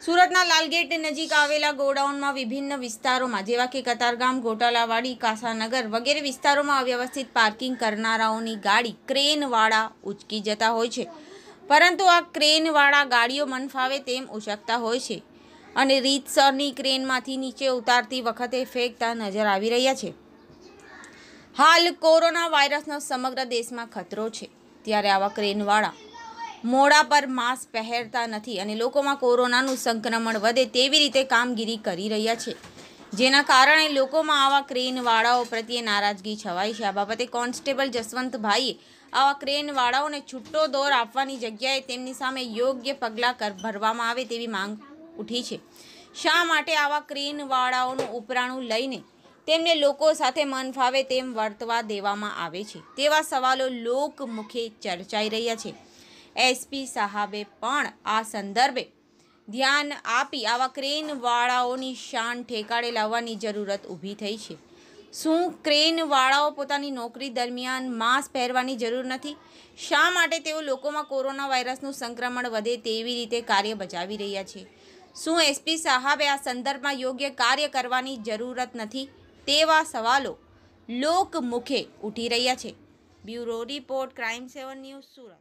સુરતના લાલગેટ નજીક આવેલા ગોડાઉનમાં વિભિન્ન વિસ્તારોમાં જેવા કે કતારગામ ગોટાલાવાડી કાસાનગર વગેરે વિસ્તારોમાં અવ્યવસ્થિત પાર્કિંગ કરનારાઓની ગાડી ક્રેનવાળા ઉચકી જતા હોય છે પરંતુ આ ક્રેનવાળા ગાડીઓ મનફાવે તેમ ઉચકતા હોય છે અને રીતસરની ક્રેનમાંથી નીચે ઉતારતી વખતે ફેંકતા નજર આવી રહ્યા છે હાલ કોરોના વાયરસનો સમગ્ર દેશમાં ખતરો છે ત્યારે આવા ક્રેનવાળા મોડા પર માસ્ક પહેરતા નથી અને લોકોમાં કોરોનાનું સંક્રમણ વધે તેવી રીતે કામગીરી કરી રહ્યા છે જેના કારણે લોકોમાં આવા ક્રેનવાળાઓ પ્રત્યે નારાજગી છવાઈ છે આ બાબતે કોન્સ્ટેબલ જસવંતભાઈએ આવા ક્રેનવાળાઓને છૂટો દોર આપવાની જગ્યાએ તેમની સામે યોગ્ય પગલાં ભરવામાં આવે તેવી માંગ ઉઠી છે શા માટે આવા ક્રેનવાળાઓનું ઉપરાણું લઈને તેમને લોકો સાથે મન ફાવે તેમ વર્તવા દેવામાં આવે છે તેવા સવાલો લોકમુખે ચર્ચાઈ રહ્યા છે એસપી સાહેબે પણ આ સંદર્ભે ધ્યાન આપી આવા ક્રેનવાળાઓની શાન ઠેકાડે લાવવાની જરૂરત ઊભી થઈ છે શું ક્રેનવાળાઓ પોતાની નોકરી દરમિયાન માસ્ક પહેરવાની જરૂર નથી શા માટે તેઓ લોકોમાં કોરોના વાયરસનું સંક્રમણ વધે તેવી રીતે કાર્ય બજાવી રહ્યા છે શું એસપી સાહેબે આ સંદર્ભમાં યોગ્ય કાર્ય કરવાની જરૂરત નથી તેવા સવાલો લોકમુખે ઉઠી રહ્યા છે bureau report crime seven news Surat